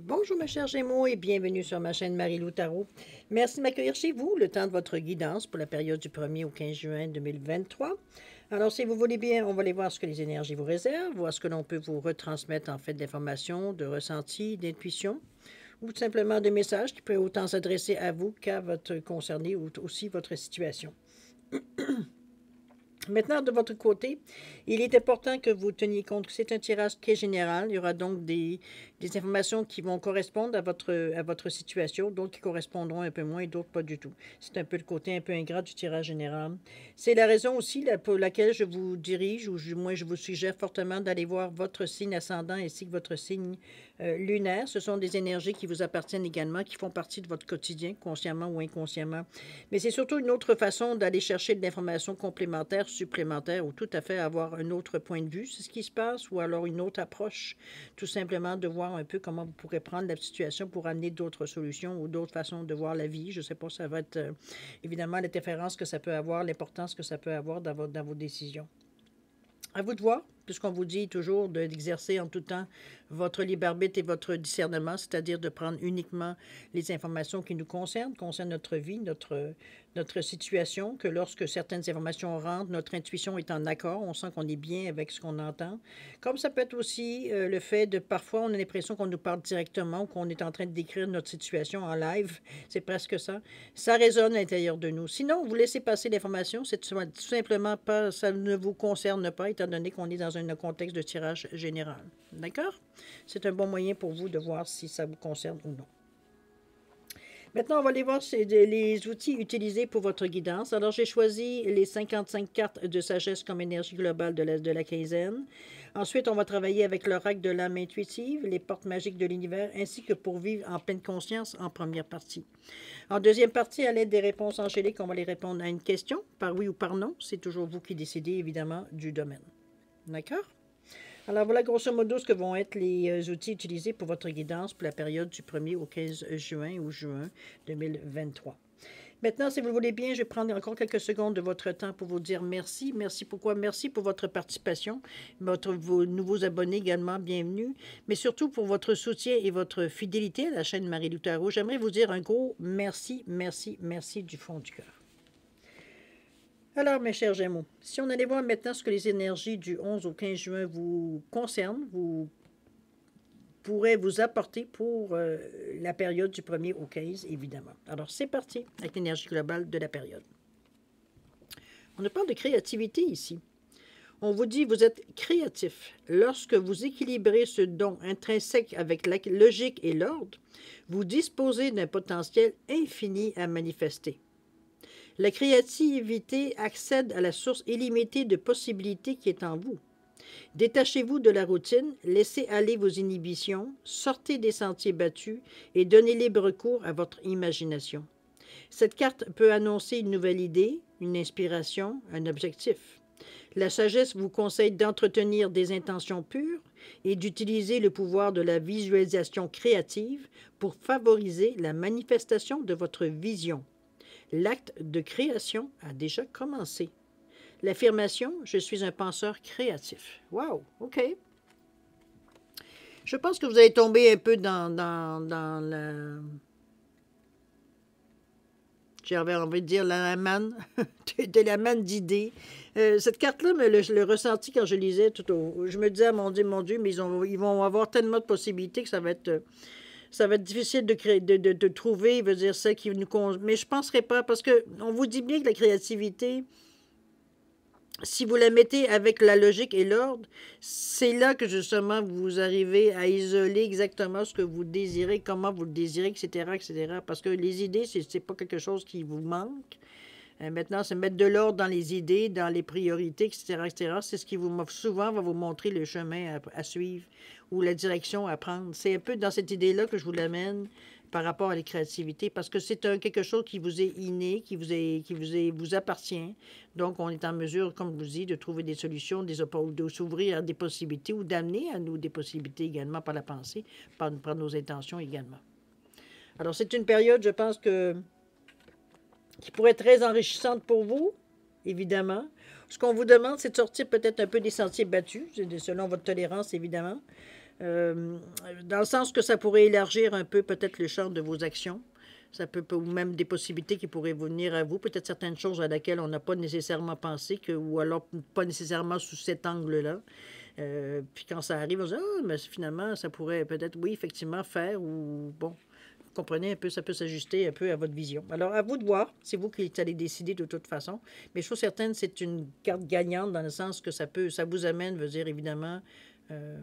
Bonjour ma chère Gémeaux et bienvenue sur ma chaîne Marie-Lou Tarot. Merci de m'accueillir chez vous le temps de votre guidance pour la période du 1er au 15 juin 2023. Alors si vous voulez bien, on va aller voir ce que les énergies vous réservent, voir ce que l'on peut vous retransmettre en fait d'informations, de ressentis, d'intuitions ou simplement de messages qui peuvent autant s'adresser à vous qu'à votre concerné ou aussi votre situation. Maintenant, de votre côté, il est important que vous teniez compte que c'est un tirage qui est général. Il y aura donc des, informations qui vont correspondre à votre, à votre situation, d'autres qui correspondront un peu moins et d'autres pas du tout. C'est un peu le côté un peu ingrat du tirage général. C'est la raison aussi pour laquelle je vous dirige, ou du moins je vous suggère fortement d'aller voir votre signe ascendant ainsi que votre signe euh, lunaire. Ce sont des énergies qui vous appartiennent également, qui font partie de votre quotidien, consciemment ou inconsciemment. Mais c'est surtout une autre façon d'aller chercher de l'information complémentaire supplémentaire ou tout à fait avoir un autre point de vue c'est ce qui se passe ou alors une autre approche, tout simplement de voir un peu comment vous pourrez prendre la situation pour amener d'autres solutions ou d'autres façons de voir la vie. Je ne sais pas, ça va être euh, évidemment évidemment l'interférence que ça peut avoir, l'importance que ça peut avoir dans, dans vos décisions. À vous de voir puisqu'on vous dit toujours d'exercer en tout temps votre libre et votre discernement, c'est-à-dire de prendre uniquement les informations qui nous concernent, concernent notre vie, notre, notre situation, que lorsque certaines informations rentrent, notre intuition est en accord, on sent qu'on est bien avec ce qu'on entend. Comme ça peut être aussi euh, le fait de parfois on a l'impression qu'on nous parle directement ou qu'on est en train de décrire notre situation en live, c'est presque ça. Ça résonne à l'intérieur de nous. Sinon, vous laissez passer l'information, c'est tout simplement pas, ça ne vous concerne pas, étant donné qu'on est dans un un contexte de tirage général. D'accord? C'est un bon moyen pour vous de voir si ça vous concerne ou non. Maintenant, on va aller voir les outils utilisés pour votre guidance. Alors, j'ai choisi les 55 cartes de sagesse comme énergie globale de l'Est de la quinzaine. Ensuite, on va travailler avec l'oracle de l'âme intuitive, les portes magiques de l'univers, ainsi que pour vivre en pleine conscience en première partie. En deuxième partie, à l'aide des réponses angéliques, on va les répondre à une question, par oui ou par non. C'est toujours vous qui décidez, évidemment, du domaine. D'accord? Alors voilà grosso modo ce que vont être les euh, outils utilisés pour votre guidance pour la période du 1er au 15 juin ou juin 2023. Maintenant, si vous le voulez bien, je vais prendre encore quelques secondes de votre temps pour vous dire merci. Merci pourquoi? Merci pour votre participation, votre, vos nouveaux abonnés également, bienvenue, mais surtout pour votre soutien et votre fidélité à la chaîne Marie-Luther J'aimerais vous dire un gros merci, merci, merci du fond du cœur. Alors, mes chers Gémeaux, si on allait voir maintenant ce que les énergies du 11 au 15 juin vous concernent, vous pourrez vous apporter pour euh, la période du 1er au 15, évidemment. Alors, c'est parti avec l'énergie globale de la période. On ne parle de créativité ici. On vous dit, vous êtes créatif. Lorsque vous équilibrez ce don intrinsèque avec la logique et l'ordre, vous disposez d'un potentiel infini à manifester. La créativité accède à la source illimitée de possibilités qui est en vous. Détachez-vous de la routine, laissez aller vos inhibitions, sortez des sentiers battus et donnez libre cours à votre imagination. Cette carte peut annoncer une nouvelle idée, une inspiration, un objectif. La sagesse vous conseille d'entretenir des intentions pures et d'utiliser le pouvoir de la visualisation créative pour favoriser la manifestation de votre vision. L'acte de création a déjà commencé. L'affirmation « Je suis un penseur créatif ». Wow, OK. Je pense que vous allez tomber un peu dans, dans, dans J'avais envie de dire la manne, de la manne d'idées. Euh, cette carte-là, je le ressenti quand je lisais tout au... Je me disais, ah, mon Dieu, mon Dieu, mais ils, ils vont avoir tellement de possibilités que ça va être... Euh, ça va être difficile de, créer, de, de, de trouver, veut dire, ça qui nous convient. Mais je ne penserai pas, parce qu'on vous dit bien que la créativité, si vous la mettez avec la logique et l'ordre, c'est là que justement vous arrivez à isoler exactement ce que vous désirez, comment vous le désirez, etc., etc. Parce que les idées, ce n'est pas quelque chose qui vous manque. Euh, maintenant, c'est mettre de l'ordre dans les idées, dans les priorités, etc., C'est ce qui vous souvent va vous montrer le chemin à, suivre ou la direction à prendre. C'est un peu dans cette idée-là que je vous l'amène par rapport à la créativité, parce que c'est quelque chose qui vous est inné, qui vous est, qui vous vous appartient. Donc, on est en mesure, comme je vous dis, de trouver des solutions, des de s'ouvrir à des possibilités ou d'amener à nous des possibilités également par la pensée, par, par nos intentions également. Alors, c'est une période, je pense que qui pourrait être très enrichissante pour vous, évidemment. Ce qu'on vous demande, c'est de sortir peut-être un peu des sentiers battus, selon votre tolérance, évidemment, euh, dans le sens que ça pourrait élargir un peu peut-être le champ de vos actions. Ça peut, ou même des possibilités qui pourraient venir à vous, peut-être certaines choses à laquelle on n'a pas nécessairement pensé, ou alors pas nécessairement sous cet angle-là. Euh, puis quand ça arrive, on se ah, mais finalement, ça pourrait peut-être, oui, effectivement, faire, ou bon, comprenez, un peu, ça peut s'ajuster un peu à votre vision. Alors, à vous de voir. C'est vous qui allez décider de toute façon. Mais je suis certaine, c'est une carte gagnante dans le sens que ça peut, ça vous amène, veut dire évidemment, euh,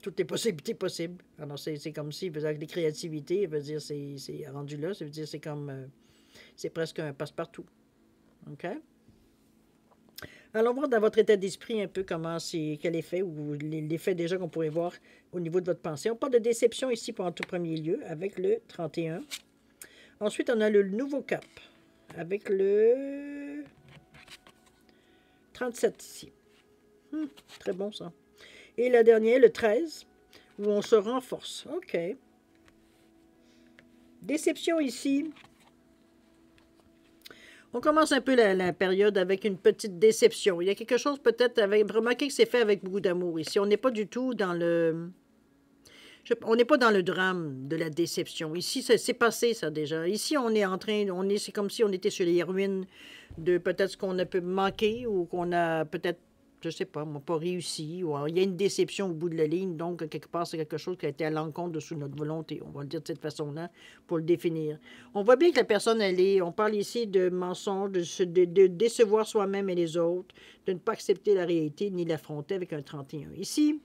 toutes les possibilités possibles. Alors, c'est comme si, vous avez avec des créativités, veut dire, c'est rendu là, ça veut dire, c'est comme, euh, c'est presque un passe-partout. OK? Allons voir dans votre état d'esprit un peu comment c'est, quel effet ou l'effet déjà qu'on pourrait voir au niveau de votre pensée. On parle de déception ici pour en tout premier lieu avec le 31. Ensuite, on a le nouveau cap avec le 37 ici. Hmm, très bon ça. Et la dernière, le 13, où on se renforce. OK. Déception ici, on commence un peu la, période avec une petite déception. Il y a quelque chose peut-être avec. Remarquez que c'est fait avec beaucoup d'amour ici. On n'est pas du tout dans le. on n'est pas dans le drame de la déception. Ici, c'est passé, ça déjà. Ici, on est en train. On est, c'est comme si on était sur les ruines de peut-être ce qu'on a pu manquer ou qu'on a peut-être je sais pas, moi, pas réussi, ou il y a une déception au bout de la ligne, donc quelque part, c'est quelque chose qui a été à l'encontre de sous notre volonté, on va le dire de cette façon-là, pour le définir. On voit bien que la personne, est, on parle ici de mensonge, de, de, décevoir soi-même et les autres, de ne pas accepter la réalité, ni l'affronter avec un 31. Ici,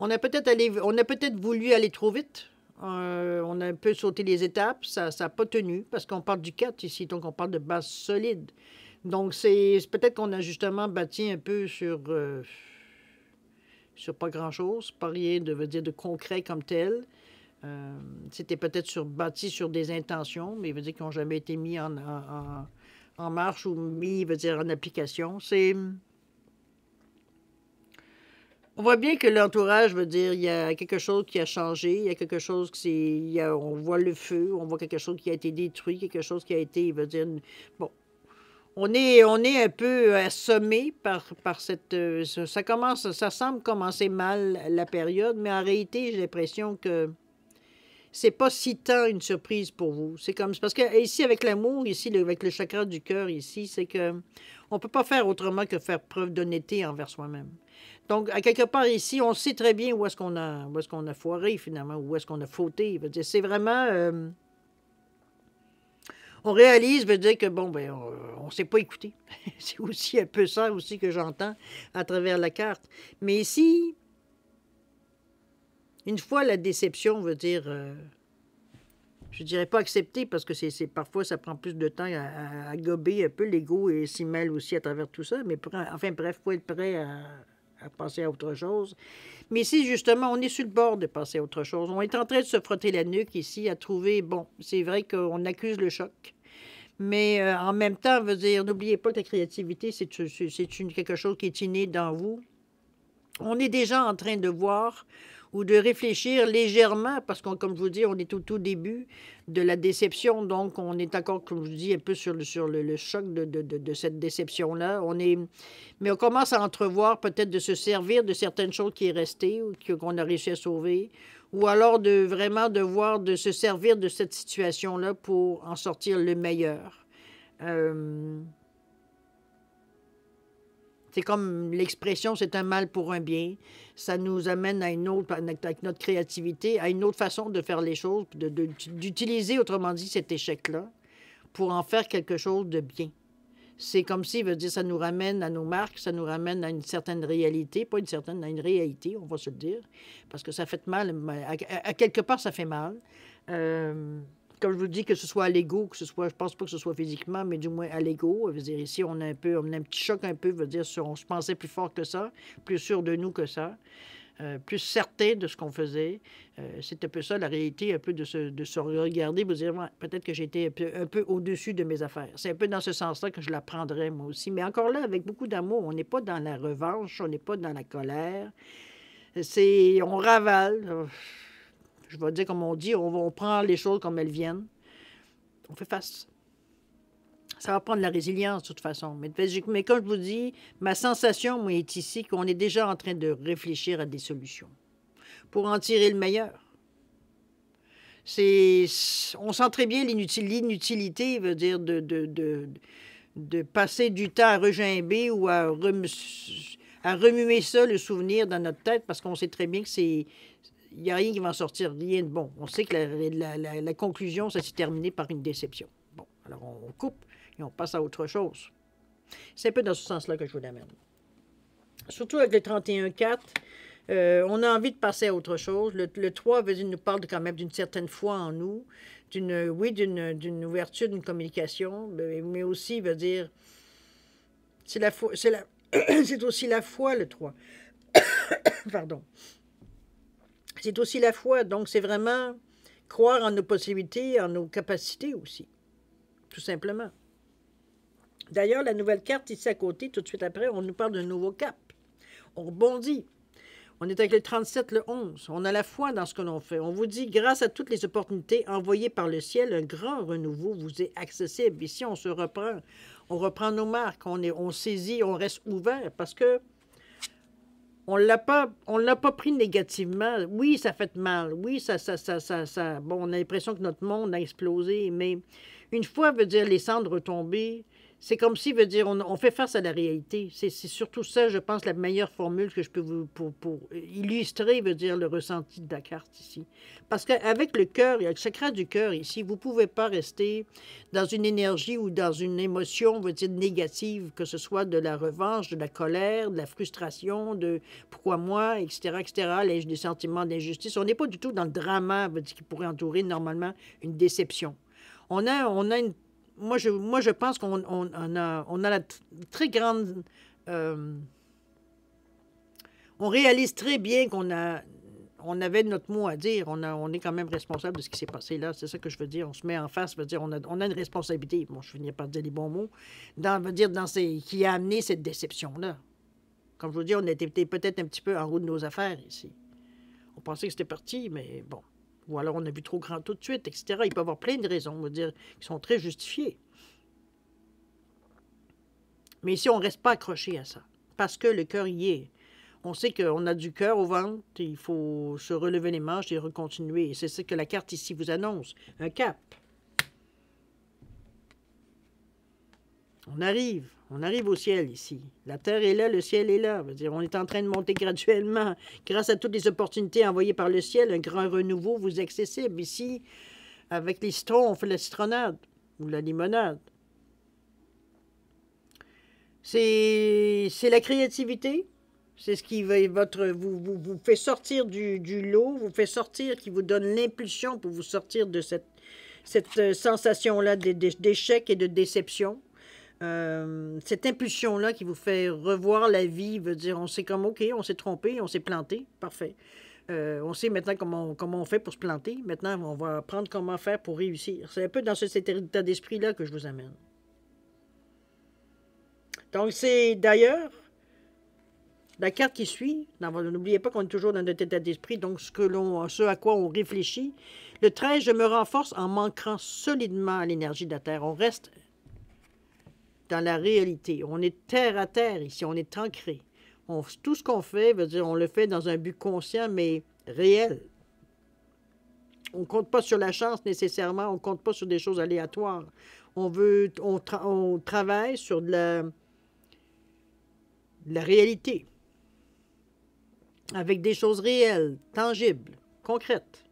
on a peut-être peut être voulu aller trop vite, euh, on a un peu sauté les étapes, ça n'a pas tenu, parce qu'on parle du 4 ici, donc on parle de base solide. Donc, c'est peut-être qu'on a justement bâti un peu sur, euh, sur pas grand-chose, pas rien de, dire, de concret comme tel. Euh, c'était peut-être sur, bâti sur des intentions, mais veut dire qu'ils n'ont jamais été mis en, en, marche ou mis, veut dire, en application. C'est... On voit bien que l'entourage, veut dire, il y a quelque chose qui a changé, il y a quelque chose qui a On voit le feu, on voit quelque chose qui a été détruit, quelque chose qui a été, veut dire... Bon, on est, on est un peu euh, assommé par, par cette. Euh, ça commence, ça semble commencer mal la période, mais en réalité, j'ai l'impression que c'est pas si tant une surprise pour vous. C'est comme parce que ici avec l'amour, ici avec le chakra du cœur, ici, c'est que on peut pas faire autrement que faire preuve d'honnêteté envers soi-même. Donc, à quelque part ici, on sait très bien où est-ce qu'on a, ce a foiré finalement, où est-ce qu'on a fauté. C'est vraiment euh, on réalise, veut dire que bon, ben, on ne s'est pas écouter. c'est aussi un peu ça aussi que j'entends à travers la carte. Mais ici, une fois la déception, veut dire, euh, je dirais pas accepter parce que c'est parfois ça prend plus de temps à, gober un peu l'ego et s'y mêle aussi à travers tout ça. Mais enfin bref, faut être prêt à, à à autre chose. Mais ici, justement, on est sur le bord de passer à autre chose. On est en train de se frotter la nuque ici, à trouver, bon, c'est vrai qu'on accuse le choc. Mais euh, en même temps, veut dire, n'oubliez pas que la créativité, c'est euh, quelque chose qui est inné dans vous. On est déjà en train de voir ou de réfléchir légèrement, parce qu'on, comme je vous dis, on est au tout début de la déception, donc on est encore, comme je vous dis, un peu sur le, choc de, cette déception-là. On est, mais on commence à entrevoir peut-être de se servir de certaines choses qui est restées ou qu'on a réussi à sauver, ou alors de vraiment devoir de se servir de cette situation-là pour en sortir le meilleur. Euh, c'est comme l'expression c'est un mal pour un bien. Ça nous amène à une autre, avec notre créativité, à une autre façon de faire les choses, d'utiliser, autrement dit, cet échec-là pour en faire quelque chose de bien c'est comme si, veut dire, ça nous ramène à nos marques, ça nous ramène à une certaine réalité, pas une certaine, à une réalité, on va se le dire, parce que ça fait mal, à, quelque part, ça fait mal. Euh, comme je vous dis, que ce soit à l'ego, que ce soit, je pense pas que ce soit physiquement, mais du moins à l'ego. Veut dire, ici, on a un peu, on a un petit choc un peu, veut dire, on se pensait plus fort que ça, plus sûr de nous que ça. Euh, plus certain de ce qu'on faisait. c'était euh, c'est un peu ça, la réalité, un peu de se, de se regarder, vous dire, peut-être que j'étais un peu, au-dessus de mes affaires. C'est un peu dans ce sens-là que je la prendrais, moi aussi. Mais encore là, avec beaucoup d'amour, on n'est pas dans la revanche, on n'est pas dans la colère. C'est, on ravale, je vais dire comme on dit, on, on prend les choses comme elles viennent. On fait face. Ça va prendre de la résilience, de toute façon. Mais, mais comme je vous dis, ma sensation, moi, est ici qu'on est déjà en train de réfléchir à des solutions pour en tirer le meilleur. C'est, on sent très bien l'inutilité, veut dire, de, de, de, passer du temps à regimber ou à, à remuer ça, le souvenir, dans notre tête, parce qu'on sait très bien que c'est, il n'y a rien qui va en sortir, rien de bon. On sait que la, la conclusion, ça s'est terminé par une déception. Bon, alors on coupe, et on passe à autre chose. C'est un peu dans ce sens-là que je vous l'amène. Surtout avec le 31.4, euh, on a envie de passer à autre chose. Le, 3 veut dire, nous parle quand même d'une certaine foi en nous, d'une, oui, d'une, ouverture, d'une communication, mais, mais, aussi veut dire, c'est, la c'est, la, c'est aussi la foi, le 3. Pardon. C'est aussi la foi, donc c'est vraiment croire en nos possibilités, en nos capacités aussi, tout simplement. D'ailleurs, la nouvelle carte ici à côté, tout de suite après, on nous parle d'un nouveau cap. On rebondit. On est avec le 37, le 11. On a la foi dans ce que l'on fait. On vous dit, grâce à toutes les opportunités envoyées par le ciel, un grand renouveau vous est accessible. Ici, on se reprend. On reprend nos marques. On, est, on saisit, on reste ouvert parce que on l'a pas on l'a pas pris négativement. Oui, ça fait mal. Oui, ça ça ça ça, ça. bon, on a l'impression que notre monde a explosé, mais une fois veut dire les cendres tombées, c'est comme si, veut dire, on, fait face à la réalité. C'est surtout ça, je pense, la meilleure formule que je peux vous pour, pour illustrer, veut dire, le ressenti de la ici. Parce qu'avec le cœur, il y a le secret du cœur ici, vous ne pouvez pas rester dans une énergie ou dans une émotion, veut dire, négative, que ce soit de la revanche, de la colère, de la frustration, de pourquoi moi, etc., etc., les, des sentiments d'injustice. On n'est pas du tout dans le drama, dire, qui pourrait entourer normalement une déception. On a, on a une moi, je, pense qu'on on, a, on a la très grande... Euh, on réalise très bien qu'on a on avait notre mot à dire. On, on est quand même responsable de ce qui s'est passé là. C'est ça que je veux dire. On se met en face, veut dire, on a, on a une responsabilité. Bon, je venais pas dire les bons mots. dire, dans qui a amené cette déception-là. Comme je vous dis, on était peut-être un petit peu en route de nos affaires ici. On pensait que c'était parti, mais bon. Ou alors on a vu trop grand tout de suite, etc. Il peut y avoir plein de raisons, on va dire, qui sont très justifiées. Mais ici, on ne reste pas accroché à ça, parce que le cœur y est. On sait qu'on a du cœur au ventre, il faut se relever les manches et recontinuer. c'est ce que la carte ici vous annonce, un cap. On arrive, on arrive au ciel ici. La terre est là, le ciel est là. Dire, on est en train de monter graduellement. Grâce à toutes les opportunités envoyées par le ciel, un grand renouveau vous est accessible. Ici, avec les citrons, on fait la citronnade ou la limonade. C'est la créativité. C'est ce qui votre, vous, vous, fait sortir du, lot, vous fait sortir, qui vous donne l'impulsion pour vous sortir de cette, cette euh, sensation-là d'échec et de déception. Euh, cette impulsion-là qui vous fait revoir la vie, veut dire on sait comme, OK, on s'est trompé, on s'est planté, parfait. Euh, on sait maintenant comment, on fait pour se planter. Maintenant, on va apprendre comment faire pour réussir. C'est un peu dans ce, cet état d'esprit-là que je vous amène. Donc, c'est d'ailleurs la carte qui suit. N'oubliez pas qu'on est toujours dans notre état d'esprit, donc ce, que l'on, ce à quoi on réfléchit. Le 13, je me renforce en manquant solidement à l'énergie de la Terre. On reste dans la réalité. On est terre à terre ici, on est ancré. On, tout ce qu'on fait, veut dire, on le fait dans un but conscient, mais réel. On ne compte pas sur la chance nécessairement, on ne compte pas sur des choses aléatoires. On, veut, on, travaille sur de la, de la réalité, avec des choses réelles, tangibles, concrètes.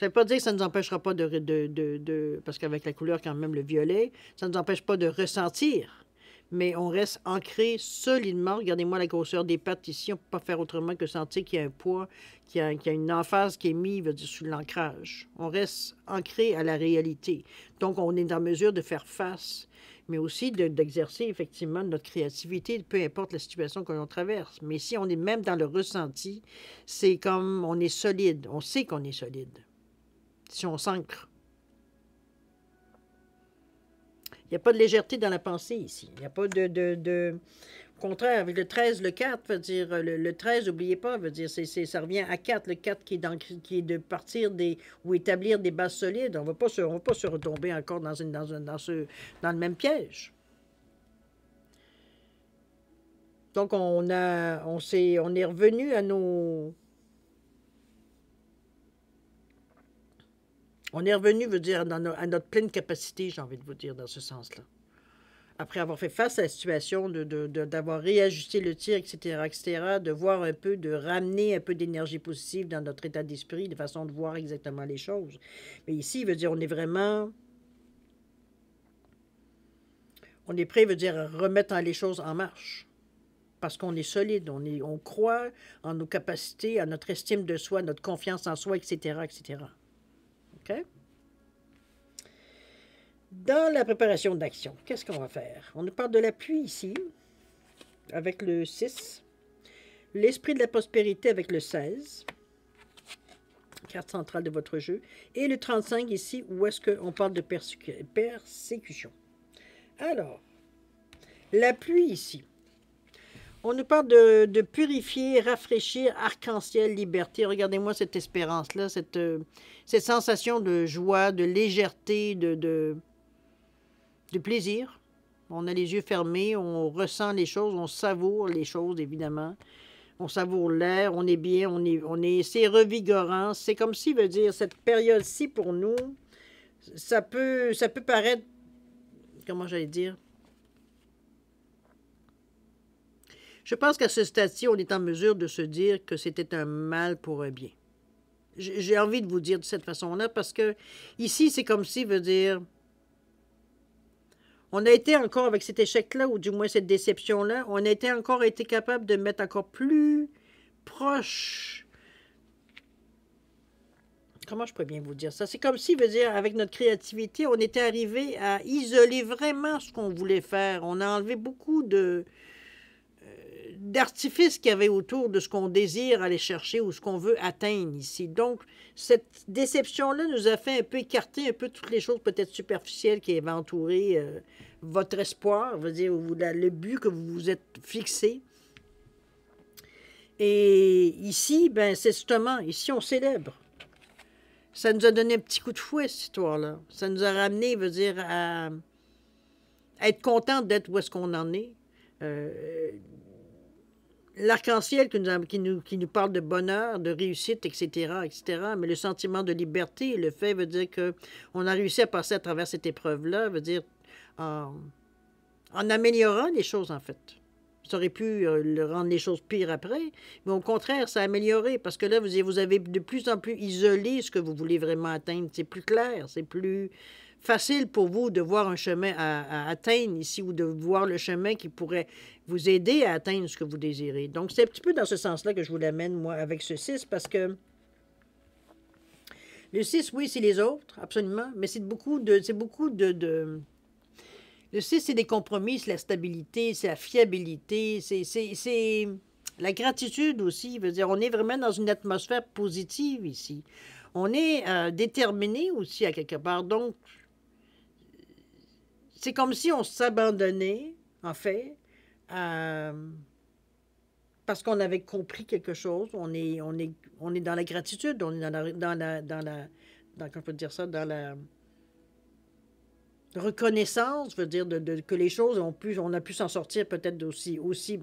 Ça ne veut pas dire que ça ne nous empêchera pas de, de, Parce qu'avec la couleur, quand même, le violet, ça ne nous empêche pas de ressentir. Mais on reste ancré solidement. Regardez-moi la grosseur des pattes ici. On ne peut pas faire autrement que sentir qu'il y a un poids, qu'il y, y a, une emphase qui est mise sous l'ancrage. On reste ancré à la réalité. Donc, on est en mesure de faire face, mais aussi d'exercer effectivement notre créativité, peu importe la situation que l'on traverse. Mais si on est même dans le ressenti, c'est comme on est solide. On sait qu'on est solide. Si on s'ancre. Il n'y a pas de légèreté dans la pensée ici. Il n'y a pas de, de, de, Au contraire, avec le 13, le 4, veut dire, le, 13, n'oubliez pas, veut dire, ça revient à 4, le 4 qui est, dans, qui est de partir des... ou établir des bases solides. On ne va pas se retomber encore dans, une, dans, une, dans, ce, dans le même piège. Donc, on, a, on, on est revenu à nos, On est revenu, veut dire, à notre pleine capacité, j'ai envie de vous dire, dans ce sens-là. Après avoir fait face à la situation, d'avoir de, de, réajusté le tir, etc., etc., de voir un peu, de ramener un peu d'énergie positive dans notre état d'esprit, de façon de voir exactement les choses. Mais ici, il veut dire, on est vraiment... On est prêt, veut dire, à remettre les choses en marche parce qu'on est solide, on, est, on croit en nos capacités, à notre estime de soi, notre confiance en soi, etc., etc. Dans la préparation d'action, qu'est-ce qu'on va faire? On nous parle de la pluie ici, avec le 6. L'esprit de la prospérité avec le 16. Carte centrale de votre jeu. Et le 35 ici, où est-ce qu'on parle de persécution. Alors, la pluie ici. On nous parle de, purifier, rafraîchir, arc-en-ciel, liberté. Regardez-moi cette espérance-là, cette, euh, sensation de joie, de légèreté, de, plaisir. On a les yeux fermés, on ressent les choses, on savoure les choses, évidemment. On savoure l'air, on est bien, on est, on est, c'est revigorant. C'est comme si, veut dire, cette période-ci, pour nous, ça peut, ça peut paraître, comment j'allais dire, Je pense qu'à ce stade-ci, on est en mesure de se dire que c'était un mal pour un bien. J'ai envie de vous dire de cette façon-là parce que ici, c'est comme si, veut dire, on a été encore avec cet échec-là, ou du moins cette déception-là, on a été encore été capable de mettre encore plus proche. Comment je pourrais bien vous dire ça? C'est comme si, veut dire, avec notre créativité, on était arrivé à isoler vraiment ce qu'on voulait faire. On a enlevé beaucoup de, d'artifice qu'il y avait autour de ce qu'on désire aller chercher ou ce qu'on veut atteindre ici. Donc, cette déception-là nous a fait un peu écarter un peu toutes les choses peut-être superficielles qui avaient entouré euh, votre espoir, dire le but que vous vous êtes fixé. Et ici, ben, c'est justement, ici on célèbre. Ça nous a donné un petit coup de fouet, cette histoire-là. Ça nous a ramené, veux dire, à, être content d'être où est-ce qu'on en est. Euh, l'arc-en-ciel qui nous, qui, nous, parle de bonheur, de réussite, etc., etc., mais le sentiment de liberté, le fait veut dire qu'on a réussi à passer à travers cette épreuve-là, veut dire en, améliorant les choses, en fait. Ça aurait pu euh, rendre les choses pires après, mais au contraire, ça a amélioré, parce que là, vous, vous avez de plus en plus isolé ce que vous voulez vraiment atteindre. C'est plus clair, c'est plus facile pour vous de voir un chemin à, atteindre ici ou de voir le chemin qui pourrait vous aider à atteindre ce que vous désirez. Donc, c'est un petit peu dans ce sens-là que je vous l'amène, moi, avec ce 6, parce que le 6, oui, c'est les autres, absolument, mais c'est beaucoup de... C'est beaucoup de, le 6, c'est des compromis, c'est la stabilité, c'est la fiabilité, c'est la gratitude aussi. Veut dire, on est vraiment dans une atmosphère positive ici. On est euh, déterminé aussi à quelque part. Donc, c'est comme si on s'abandonnait, en fait, parce qu'on avait compris quelque chose. On est, on est, on est dans la gratitude, on est dans la, dans la, dans dire ça, dans la reconnaissance, je veux dire, que les choses ont pu, on a pu s'en sortir peut-être aussi, aussi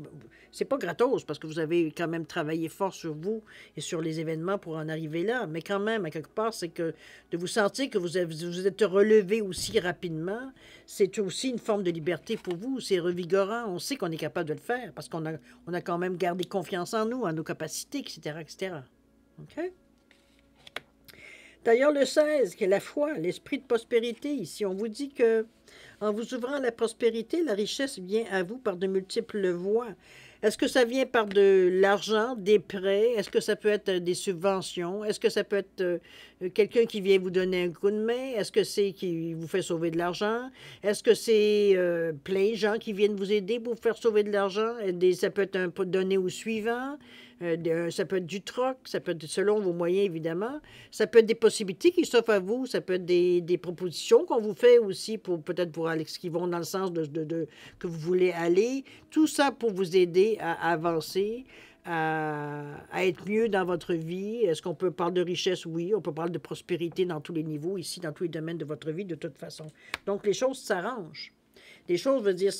c'est pas gratos parce que vous avez quand même travaillé fort sur vous et sur les événements pour en arriver là, mais quand même, à quelque part, c'est que de vous sentir que vous, vous êtes relevé aussi rapidement, c'est aussi une forme de liberté pour vous, c'est revigorant, on sait qu'on est capable de le faire parce qu'on a, on a quand même gardé confiance en nous, en nos capacités, etc., etc., OK? D'ailleurs, le 16, qui est la foi, l'esprit de prospérité, ici, on vous dit que en vous ouvrant la prospérité, la richesse vient à vous par de multiples voies. Est-ce que ça vient par de l'argent, des prêts? Est-ce que ça peut être euh, des subventions? Est-ce que ça peut être euh, euh, quelqu'un qui vient vous donner un coup de main? Est-ce que c'est qui vous fait sauver de l'argent? Est-ce que c'est plein de gens qui viennent vous aider pour vous faire sauver de l'argent? Ça peut être un donné au suivant. Euh, euh, ça peut être du troc, ça peut être selon vos moyens, évidemment. Ça peut être des possibilités qui s'offrent à vous, ça peut être des, propositions qu'on vous fait aussi pour peut-être pour Alex qui vont dans le sens de, que vous voulez aller. Tout ça pour vous aider à, avancer. à, être mieux dans votre vie. Est-ce qu'on peut parler de richesse? Oui. On peut parler de prospérité dans tous les niveaux, ici, dans tous les domaines de votre vie, de toute façon. Donc, les choses s'arrangent des choses. Veut dire,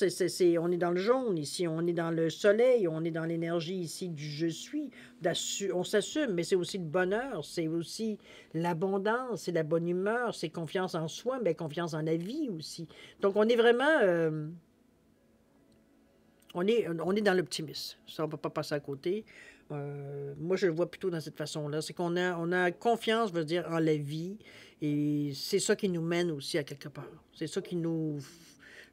on est dans le jaune ici, on est dans le soleil, on est dans l'énergie ici du je suis. On s'assume, mais c'est aussi le bonheur, c'est aussi l'abondance, c'est la bonne humeur, c'est confiance en soi, mais confiance en la vie aussi. Donc, on est vraiment. Euh, on est, on est dans l'optimisme. Ça, on ne peut pas passer à côté. Euh, moi, je le vois plutôt dans cette façon-là. C'est qu'on a, on a confiance, je veux dire, en la vie. Et c'est ça qui nous mène aussi à quelque part. C'est ça qui nous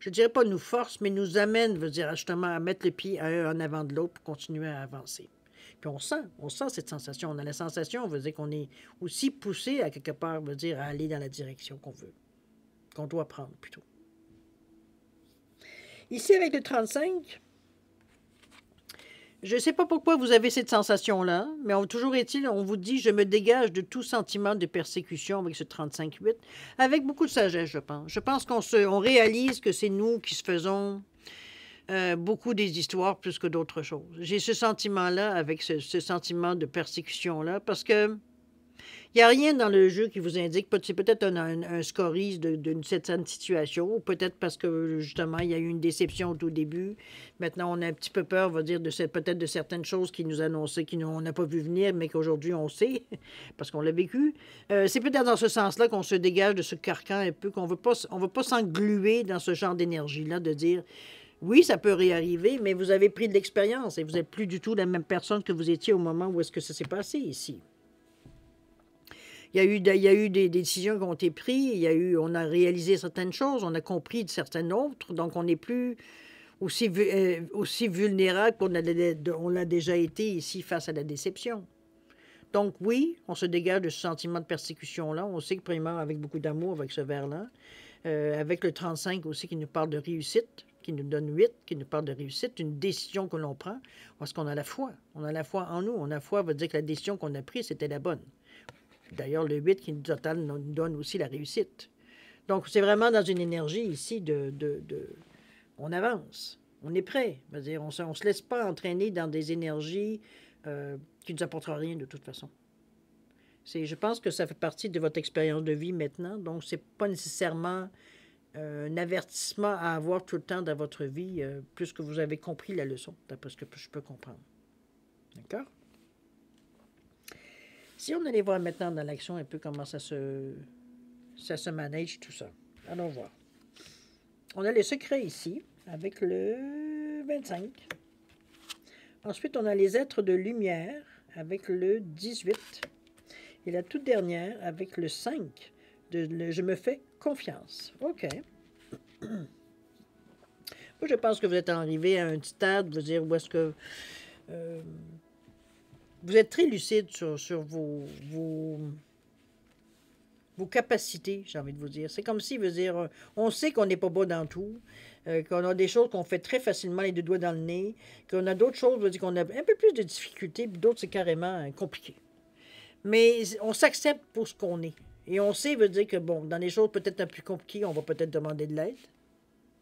je dirais pas nous force, mais nous amène, veut dire justement à mettre le pied en avant de l'eau pour continuer à avancer. Puis on sent, on sent cette sensation. On a la sensation, veut dire qu'on est aussi poussé à quelque part, veut dire à aller dans la direction qu'on veut, qu'on doit prendre plutôt. Ici, avec le 35, je ne sais pas pourquoi vous avez cette sensation-là, mais on, toujours est-il, on vous dit je me dégage de tout sentiment de persécution avec ce 35-8, avec beaucoup de sagesse, je pense. Je pense qu'on se, réalise que c'est nous qui se faisons euh, beaucoup des histoires plus que d'autres choses. J'ai ce sentiment-là avec ce sentiment de persécution-là, parce que il n'y a rien dans le jeu qui vous indique. C'est peut-être un, un, scorise d'une certaine situation, peut-être parce que justement, il y a eu une déception au tout début. Maintenant, on a un petit peu peur, on va dire, de peut-être de certaines choses qui nous annonçaient, qu'on n'a pas vu venir, mais qu'aujourd'hui, on sait, parce qu'on l'a vécu. Euh, c'est peut-être dans ce sens-là qu'on se dégage de ce carcan un peu, qu'on ne veut pas s'engluer dans ce genre d'énergie-là, de dire. Oui, ça peut réarriver, mais vous avez pris de l'expérience et vous n'êtes plus du tout la même personne que vous étiez au moment où est-ce que ça s'est passé ici. Il y a eu, des, décisions qui ont été prises, il y a eu, on a réalisé certaines choses, on a compris de certaines autres, donc on n'est plus aussi, euh, vulnérable qu'on l'a déjà été ici face à la déception. Donc oui, on se dégage de ce sentiment de persécution-là. On sait que avec beaucoup d'amour, avec ce verre-là, euh, avec le 35 aussi qui nous parle de réussite, qui nous donne 8, qui nous parle de réussite, une décision que l'on prend, parce qu'on a la foi. On a la foi en nous. On a la foi, veut dire que la décision qu'on a prise, c'était la bonne. D'ailleurs, le 8 qui nous donne aussi la réussite. Donc, c'est vraiment dans une énergie ici de, On avance, on est prêt. -dire, on ne se laisse pas entraîner dans des énergies euh, qui ne nous apporteront rien de toute façon. Je pense que ça fait partie de votre expérience de vie maintenant, donc ce n'est pas nécessairement euh, un avertissement à avoir tout le temps dans votre vie, euh, plus que vous avez compris la leçon, d'après ce que je peux comprendre. D'accord? Si on allait voir maintenant dans l'action un peu comment ça se, ça se manage, tout ça. Allons voir. On a les secrets ici, avec le 25. Ensuite, on a les êtres de lumière, avec le 18. Et la toute dernière, avec le 5, de, je me fais confiance. OK. Moi, je pense que vous êtes arrivé à un petit stade, vous dire où est-ce que... Euh, vous êtes très lucide sur, vos, capacités, j'ai envie de vous dire. C'est comme si, veut dire, euh, on sait qu'on n'est pas bon dans tout, euh, qu'on a des choses qu'on fait très facilement les deux doigts dans le nez, qu'on a d'autres choses, veut dire qu'on a un peu plus de difficultés, puis d'autres, c'est carrément euh, compliqué. Mais on s'accepte pour ce qu'on est. Et on sait, veut dire que, bon, dans les choses peut-être un peu plus compliquées, on va peut-être demander de l'aide.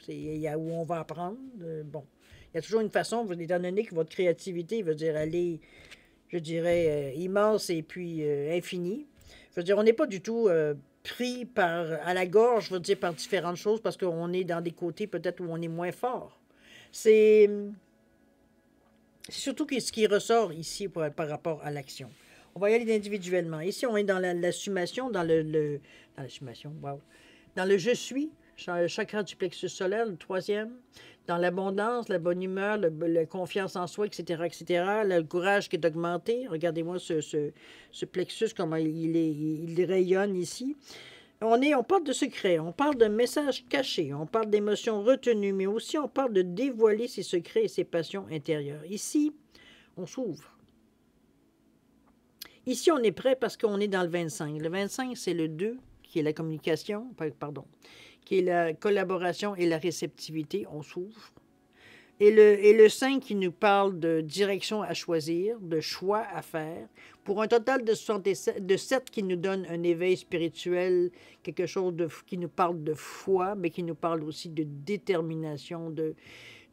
Il y où on va apprendre. bon, il y a toujours une façon, étant donné que votre créativité, veut dire, aller je dirais, euh, immense et puis euh, infini. Je veux dire, on n'est pas du tout euh, pris par, à la gorge, je veux dire, par différentes choses parce qu'on est dans des côtés peut-être où on est moins fort. C'est hum, surtout ce qui ressort ici par, rapport à l'action. On va y aller individuellement. Ici, on est dans l'assumation, dans le, dans Dans le je suis, chakra du plexus solaire, le troisième dans l'abondance, la bonne humeur, la confiance en soi, etc., etc., le courage qui est augmenté. Regardez-moi ce, ce, plexus, comment il, il rayonne ici. On, est, on parle de secrets, on parle de message caché, on parle d'émotions retenues, mais aussi on parle de dévoiler ses secrets et ses passions intérieures. Ici, on s'ouvre. Ici, on est prêt parce qu'on est dans le 25. Le 25, c'est le 2 qui est la communication, pardon, qui est la collaboration et la réceptivité, on s'ouvre. Et le, et le 5 qui nous parle de direction à choisir, de choix à faire, pour un total de, de 7 qui nous donne un éveil spirituel, quelque chose de, qui nous parle de foi, mais qui nous parle aussi de détermination, de,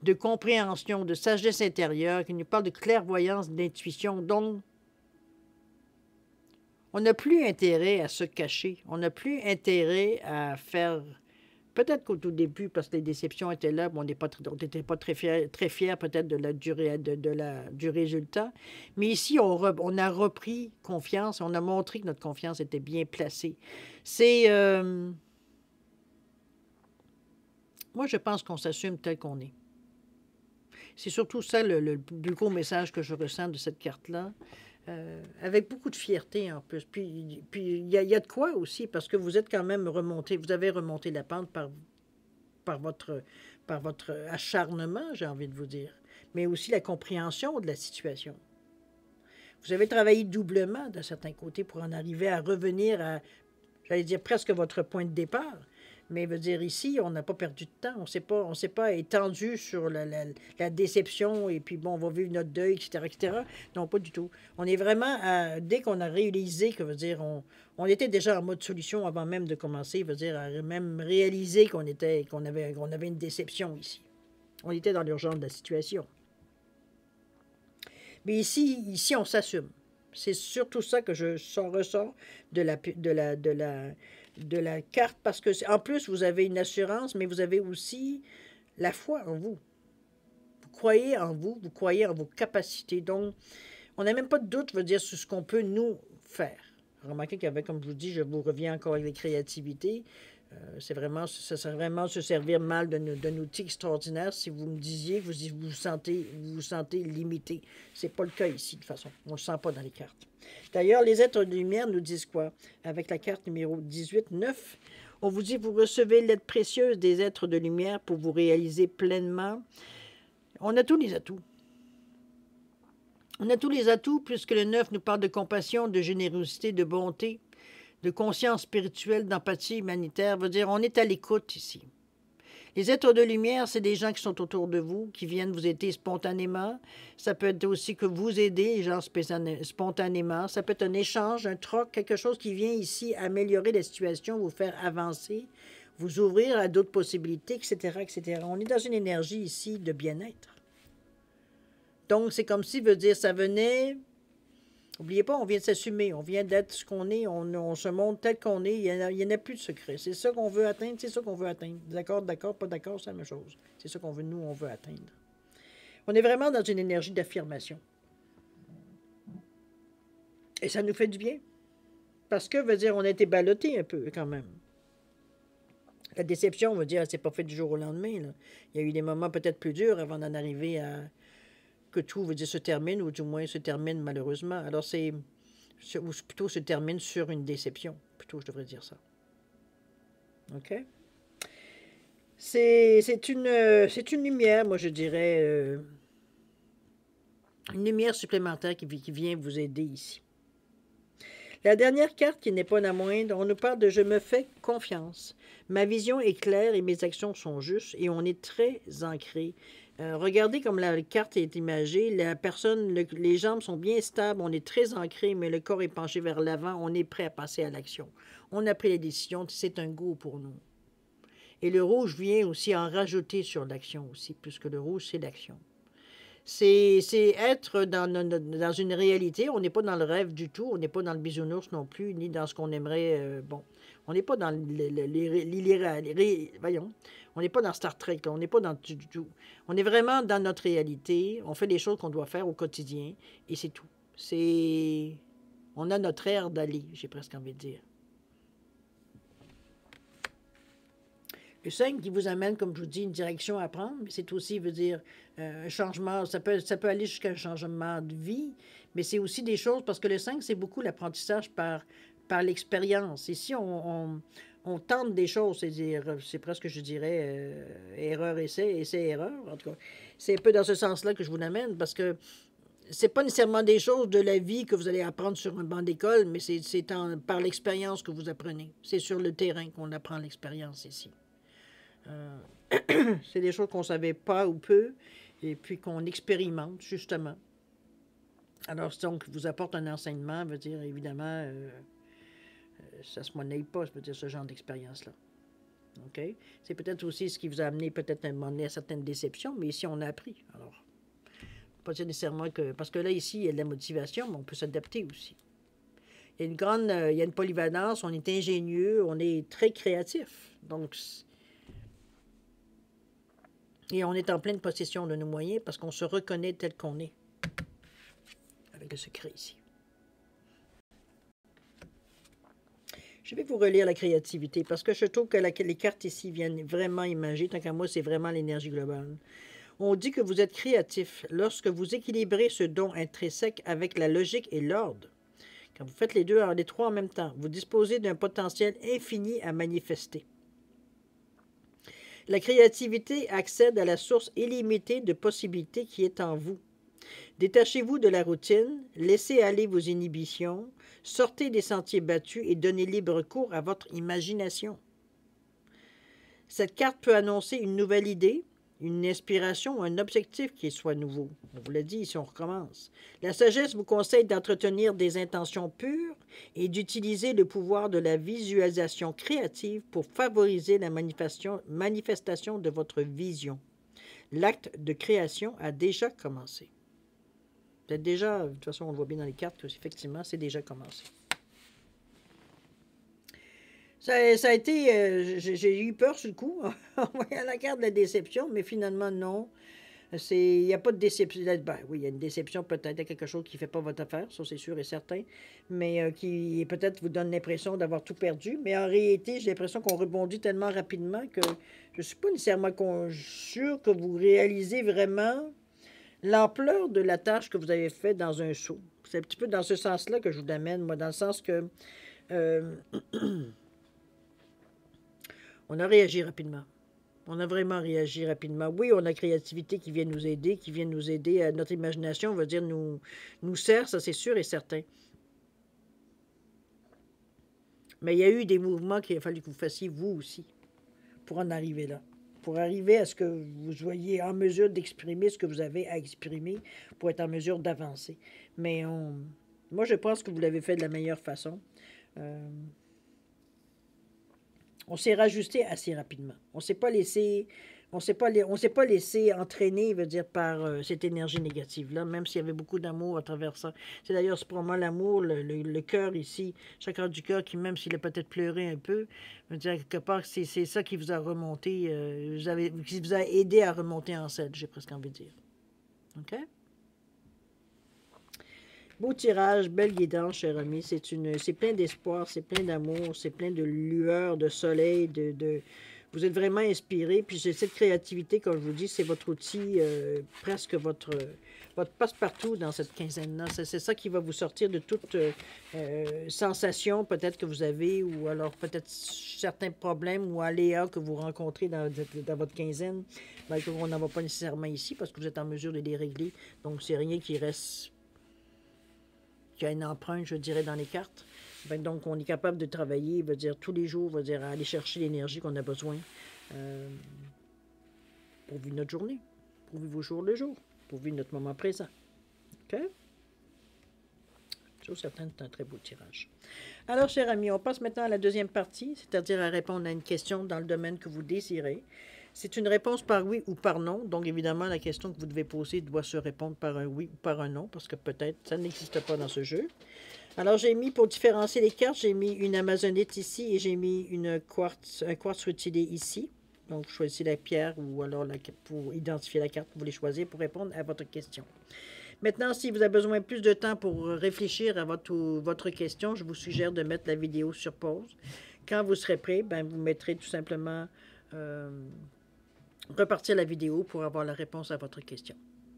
de compréhension, de sagesse intérieure, qui nous parle de clairvoyance, d'intuition. Donc, on n'a plus intérêt à se cacher. On n'a plus intérêt à faire. Peut-être qu'au tout début, parce que les déceptions étaient là, on n'était pas très fiers, très peut-être de la durée, de, la, du résultat. Mais ici, on, a repris confiance, on a montré que notre confiance était bien placée. C'est. Euh, moi, je pense qu'on s'assume tel qu'on est. C'est surtout ça le, le gros message que je ressens de cette carte-là. Euh, avec beaucoup de fierté en plus. Puis puis il y, a de quoi aussi, parce que vous êtes quand même remonté, vous avez remonté la pente par, par, votre, par votre acharnement, j'ai envie de vous dire, mais aussi la compréhension de la situation. Vous avez travaillé doublement d'un certain côté pour en arriver à revenir à, j'allais dire, presque votre point de départ, mais veut dire ici, on n'a pas perdu de temps. On ne pas, on s'est pas étendu sur la, la, déception et puis bon, on va vivre notre deuil, etc., etc. Non, pas du tout. On est vraiment dès qu'on a réalisé que veut dire on, était déjà en mode solution avant même de commencer. Veut dire à même réaliser qu'on était, qu'on avait, qu'on avait une déception ici. On était dans l'urgence de la situation. Mais ici, ici, on s'assume. C'est surtout ça que je ressens de la, de la, de la de la carte parce que en plus vous avez une assurance, mais vous avez aussi la foi en vous. Vous croyez en vous, vous croyez en vos capacités. Donc, on n'a même pas de doute, je veux dire, sur ce qu'on peut nous faire. Remarquez qu'avec, comme je vous dis, je vous reviens encore avec les créativités. Euh, c'est vraiment, ça serait vraiment se servir mal d'un outil extraordinaire si vous me disiez que vous vous sentez, vous, vous sentez limité. C'est pas le cas ici, de toute façon. On ne le sent pas dans les cartes. D'ailleurs, les êtres de lumière nous disent quoi? Avec la carte numéro 18, 9, on vous dit vous recevez l'aide précieuse des êtres de lumière pour vous réaliser pleinement. On a tous les atouts. On a tous les atouts puisque le 9 nous parle de compassion, de générosité, de bonté de conscience spirituelle, d'empathie humanitaire, veut dire on est à l'écoute ici. Les êtres de lumière, c'est des gens qui sont autour de vous, qui viennent vous aider spontanément. Ça peut être aussi que vous aider, genre, spontanément. Ça peut être un échange, un troc, quelque chose qui vient ici améliorer la situation, vous faire avancer, vous ouvrir à d'autres possibilités, etc., etc. On est dans une énergie ici de bien-être. Donc, c'est comme si, veut dire, ça venait N'oubliez pas, on vient de s'assumer, on vient d'être ce qu'on est, on, se montre tel qu'on est, il n'y en, a plus de secret. C'est ça qu'on veut atteindre, c'est ça qu'on veut atteindre. D'accord, d'accord, pas d'accord, c'est la même chose. C'est ça qu'on veut, nous, on veut atteindre. On est vraiment dans une énergie d'affirmation. Et ça nous fait du bien. Parce que, veut dire, on a été ballotté un peu, quand même. La déception, on veut dire, c'est pas fait du jour au lendemain. Il y a eu des moments peut-être plus durs avant d'en arriver à, que tout veut dire se termine, ou du moins se termine malheureusement. Alors c'est, ou plutôt se termine sur une déception, plutôt je devrais dire ça. OK? C'est, une, euh, c'est une lumière, moi je dirais, euh, une lumière supplémentaire qui, qui vient vous aider ici. La dernière carte, qui n'est pas la moindre, on nous parle de « Je me fais confiance ». Ma vision est claire et mes actions sont justes et on est très ancré euh, regardez comme la carte est imagée. La personne, les jambes sont bien stables, on est très ancré, mais le corps est penché vers l'avant. On est prêt à passer à l'action. On a pris la décision, c'est un goût pour nous. Et le rouge vient aussi en rajouter sur l'action aussi, puisque le rouge, c'est l'action. C'est être dans, une réalité. On n'est pas dans le rêve du tout. On n'est pas dans le bisounours non plus, ni dans ce qu'on aimerait. Euh, bon. On n'est pas dans voyons, on n'est pas dans Star Trek, on n'est pas dans du tout. On est vraiment dans notre réalité, on fait les choses qu'on doit faire au quotidien et c'est tout. C'est on a notre air d'aller, j'ai presque envie de dire. Le 5 qui vous amène, comme je vous dis, une direction à prendre, c'est aussi, veut dire, euh, un changement, ça peut, ça peut aller jusqu'à un changement de vie, mais c'est aussi des choses, parce que le 5, c'est beaucoup l'apprentissage par par l'expérience. Ici, on, on, tente des choses, c'est dire c'est presque, je dirais, euh, erreur, essai, essai, erreur. En tout cas, c'est un peu dans ce sens-là que je vous l'amène, parce que c'est pas nécessairement des choses de la vie que vous allez apprendre sur un banc d'école, mais c'est par l'expérience que vous apprenez. C'est sur le terrain qu'on apprend l'expérience ici. Euh, c'est des choses qu'on savait pas ou peu, et puis qu'on expérimente, justement. Alors, donc, vous apporte un enseignement, veut dire, évidemment... Euh, ça se monnaie pas, je veux dire, ce genre d'expérience-là. OK? C'est peut-être aussi ce qui vous a amené peut-être à un moment à certaines déceptions, mais ici, on a appris. Alors, pas nécessairement que... Parce que là, ici, il y a de la motivation, mais on peut s'adapter aussi. Il y a une grande... Euh, il y a une polyvalence, on est ingénieux, on est très créatif. Donc... Et on est en pleine possession de nos moyens parce qu'on se reconnaît tel qu'on est. Avec le secret ici. Je vais vous relire la créativité parce que je trouve que la, les cartes ici viennent vraiment imager. Tant qu'à moi, c'est vraiment l'énergie globale. On dit que vous êtes créatif lorsque vous équilibrez ce don intrinsèque avec la logique et l'ordre. Quand vous faites les deux, les trois en même temps, vous disposez d'un potentiel infini à manifester. La créativité accède à la source illimitée de possibilités qui est en vous. Détachez-vous de la routine, laissez aller vos inhibitions, Sortez des sentiers battus et donnez libre cours à votre imagination. Cette carte peut annoncer une nouvelle idée, une inspiration ou un objectif qui soit nouveau. On vous l'a dit, si on recommence. La sagesse vous conseille d'entretenir des intentions pures et d'utiliser le pouvoir de la visualisation créative pour favoriser la manifestation de votre vision. L'acte de création a déjà commencé. Peut-être déjà, de toute façon, on le voit bien dans les cartes que effectivement, c'est déjà commencé. Ça, ça a été. Euh, j'ai eu peur sur le coup en voyant la carte de la déception, mais finalement, non. Il n'y a pas de déception. Ben, oui, il y a une déception peut-être à quelque chose qui ne fait pas votre affaire, ça c'est sûr et certain, mais euh, qui peut-être vous donne l'impression d'avoir tout perdu. Mais en réalité, j'ai l'impression qu'on rebondit tellement rapidement que je ne suis pas nécessairement sûr que vous réalisez vraiment l'ampleur de la tâche que vous avez faite dans un saut. C'est un petit peu dans ce sens-là que je vous amène, moi, dans le sens que euh, on a réagi rapidement. On a vraiment réagi rapidement. Oui, on a créativité qui vient nous aider, qui vient nous aider à notre imagination, on va dire, nous, nous sert, ça c'est sûr et certain. Mais il y a eu des mouvements qu'il a fallu que vous fassiez vous aussi pour en arriver là pour arriver à ce que vous soyez en mesure d'exprimer ce que vous avez à exprimer, pour être en mesure d'avancer. Mais moi, je pense que vous l'avez fait de la meilleure façon. Euh, on s'est rajusté assez rapidement. On ne s'est pas laissé on ne s'est pas laissé entraîner, veut dire, par euh, cette énergie négative-là, même s'il y avait beaucoup d'amour à travers ça. C'est d'ailleurs ce moi, l'amour, le, cœur ici, chacun du cœur qui, même s'il a peut-être pleuré un peu, veut dire, quelque part, c'est ça qui vous a remonté, euh, vous avez, qui vous a aidé à remonter en scène, j'ai presque envie de dire. OK? Beau tirage, belle guidance, cher ami. C'est plein d'espoir, c'est plein d'amour, c'est plein de lueur, de soleil, de vous êtes vraiment inspiré. Puis c'est cette créativité, comme je vous dis, c'est votre outil, euh, presque votre, euh, votre passe-partout dans cette quinzaine-là. C'est ça qui va vous sortir de toute euh, sensation peut-être que vous avez ou alors peut-être certains problèmes ou aléas que vous rencontrez dans, votre quinzaine. mais ben, qu'on n'en va pas nécessairement ici parce que vous êtes en mesure de les régler. Donc c'est rien qui reste qui a une empreinte, je dirais, dans les cartes. Ben, donc, on est capable de travailler, veut dire, tous les jours, veut dire, aller chercher l'énergie qu'on a besoin euh, pour vivre notre journée, pour vivre vos jours le jour, pour vivre notre moment présent. OK? Je certaine c'est un très beau tirage. Alors, chers amis, on passe maintenant à la deuxième partie, c'est-à-dire à répondre à une question dans le domaine que vous désirez. C'est une réponse par oui ou par non. Donc, évidemment, la question que vous devez poser doit se répondre par un oui ou par un non, parce que peut-être ça n'existe pas dans ce jeu. Alors, j'ai mis, pour différencier les cartes, j'ai mis une amazonite ici et j'ai mis une quartz, un quartz rutilé ici. Donc, choisissez la pierre ou alors pour identifier la carte, vous les choisir pour répondre à votre question. Maintenant, si vous avez besoin de plus de temps pour réfléchir à votre, votre question, je vous suggère de mettre la vidéo sur pause. Quand vous serez prêt, ben, vous mettrez tout simplement... Euh, repartir la vidéo pour avoir la réponse à votre question.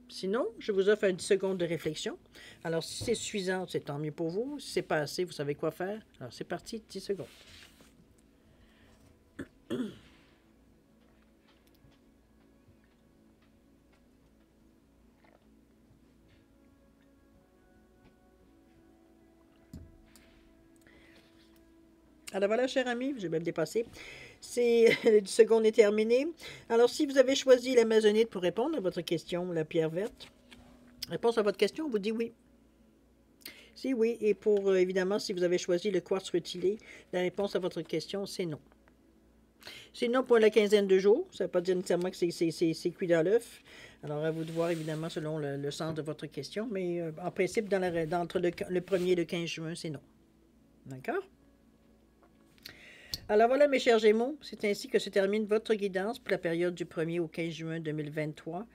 Sinon, je vous offre une seconde de réflexion. Alors, si c'est suffisant, c'est tant mieux pour vous. Si c'est pas assez, vous savez quoi faire. Alors, c'est parti, 10 secondes. Alors voilà, cher ami, j'ai même dépassé. C'est le second est terminé. Alors, si vous avez choisi l'amazonite pour répondre à votre question, la pierre verte, réponse à votre question, on vous dit oui. Si oui, et pour, euh, évidemment, si vous avez choisi le quartz rutilé, la réponse à votre question, c'est non. C'est non pour la quinzaine de jours. Ça ne veut pas dire nécessairement que c'est cuit dans l'œuf. Alors, à vous de voir, évidemment, selon le, sens de votre question. Mais euh, en principe, dans la, entre le, le 1er et le 15 juin, c'est non. D'accord? Alors voilà, mes chers Gémeaux, c'est ainsi que se termine votre guidance pour la période du 1er au 15 juin 2023.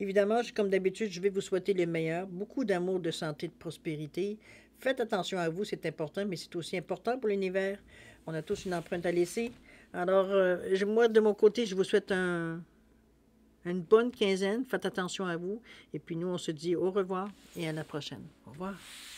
Évidemment, comme d'habitude, je vais vous souhaiter le meilleur, beaucoup d'amour, de santé, de prospérité. Faites attention à vous, c'est important, mais c'est aussi important pour l'univers. On a tous une empreinte à laisser. Alors, euh, moi, de mon côté, je vous souhaite une bonne quinzaine. Faites attention à vous. Et puis, nous, on se dit au revoir et à la prochaine. Au revoir.